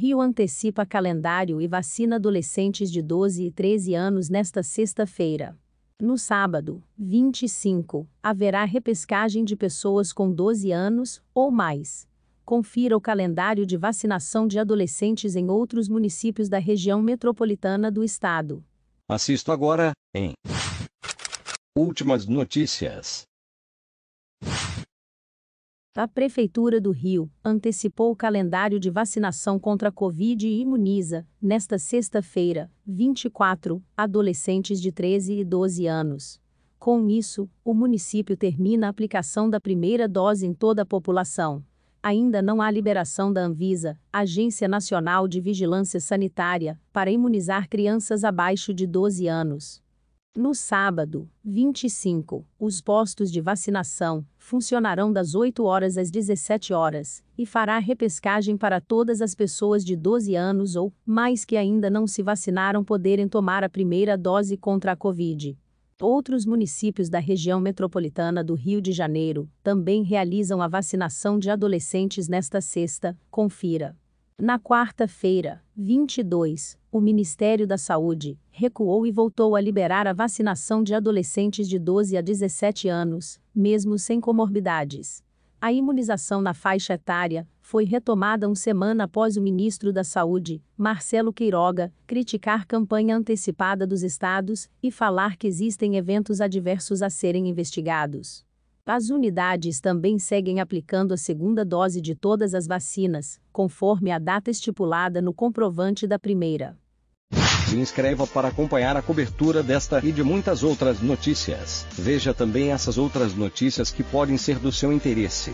Rio antecipa calendário e vacina adolescentes de 12 e 13 anos nesta sexta-feira. No sábado, 25, haverá repescagem de pessoas com 12 anos ou mais. Confira o calendário de vacinação de adolescentes em outros municípios da região metropolitana do estado. Assisto agora em Últimas notícias. A Prefeitura do Rio antecipou o calendário de vacinação contra a Covid e imuniza, nesta sexta-feira, 24, adolescentes de 13 e 12 anos. Com isso, o município termina a aplicação da primeira dose em toda a população. Ainda não há liberação da Anvisa, Agência Nacional de Vigilância Sanitária, para imunizar crianças abaixo de 12 anos. No sábado, 25, os postos de vacinação funcionarão das 8 horas às 17 horas e fará repescagem para todas as pessoas de 12 anos ou mais que ainda não se vacinaram poderem tomar a primeira dose contra a Covid. Outros municípios da região metropolitana do Rio de Janeiro também realizam a vacinação de adolescentes nesta sexta. Confira. Na quarta-feira, 22, o Ministério da Saúde recuou e voltou a liberar a vacinação de adolescentes de 12 a 17 anos, mesmo sem comorbidades. A imunização na faixa etária foi retomada uma semana após o ministro da Saúde, Marcelo Queiroga, criticar campanha antecipada dos estados e falar que existem eventos adversos a serem investigados. As unidades também seguem aplicando a segunda dose de todas as vacinas, conforme a data estipulada no comprovante da primeira. Se inscreva para acompanhar a cobertura desta e de muitas outras notícias. Veja também essas outras notícias que podem ser do seu interesse.